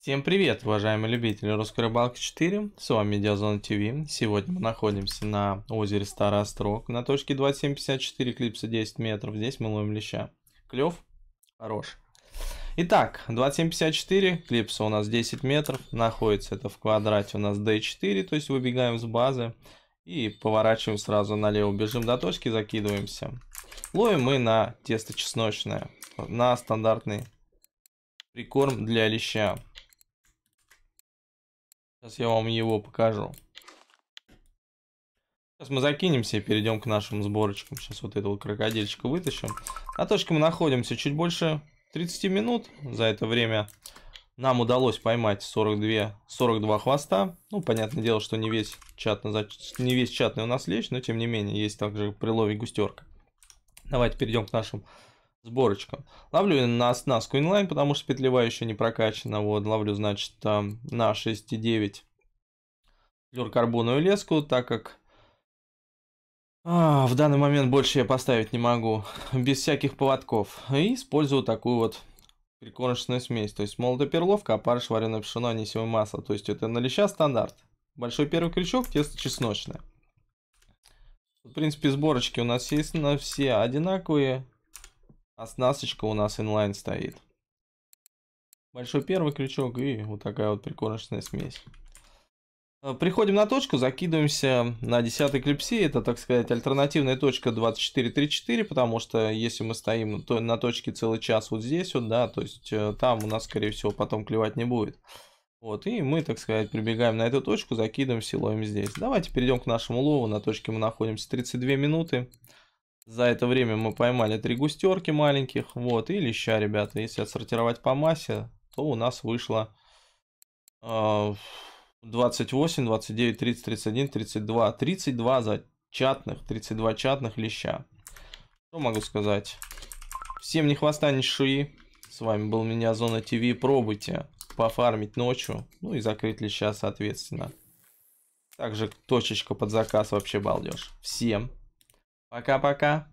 Всем привет, уважаемые любители русской рыбалки 4, с вами Медиазона ТВ. Сегодня мы находимся на озере Старый Острог, на точке 2754, клипса 10 метров. Здесь мы ловим леща. Клев? Хорош. Итак, 2754, клипса у нас 10 метров, находится это в квадрате у нас D4, то есть выбегаем с базы и поворачиваем сразу налево, бежим до точки, закидываемся. Ловим мы на тесто чесночное, на стандартный прикорм для леща. Сейчас я вам его покажу. Сейчас мы закинемся и перейдем к нашим сборочкам. Сейчас вот этого крокодильчика вытащим. На точке мы находимся чуть больше 30 минут. За это время нам удалось поймать 42, 42 хвоста. Ну, понятное дело, что не весь, чат, не весь чатный у нас лечь, но тем не менее есть также при лове густерка. Давайте перейдем к нашим Сборочка Ловлю на оснастку инлайн, потому что петлева еще не прокачана. Вот, ловлю, значит, на 6,9 флюркарбоновую леску, так как а, в данный момент больше я поставить не могу, без всяких поводков. И использую такую вот прикормочную смесь, то есть молотая перловка, опарыш, вареное пшено, анисевое масло. То есть это на леща стандарт. Большой первый крючок, тесто чесночное. В принципе, сборочки у нас есть на все одинаковые оснасточка у нас инлайн стоит. Большой первый крючок и вот такая вот прикормочная смесь. Э, приходим на точку, закидываемся на 10 клипсе. Это, так сказать, альтернативная точка 24-34, потому что если мы стоим на точке целый час вот здесь вот, да, то есть э, там у нас, скорее всего, потом клевать не будет. Вот, и мы, так сказать, прибегаем на эту точку, закидываемся и ловим здесь. Давайте перейдем к нашему лову. На точке мы находимся 32 минуты. За это время мы поймали три густерки маленьких, вот, и леща, ребята. Если отсортировать по массе, то у нас вышло э, 28, 29, 30, 31, 32. 32 зачатных, 32 чатных леща. Что могу сказать? Всем не хвоста, не ши. С вами был меня Зона ТВ. Пробуйте пофармить ночью, ну и закрыть леща, соответственно. Также точечка под заказ вообще балдеж. Всем Пока-пока.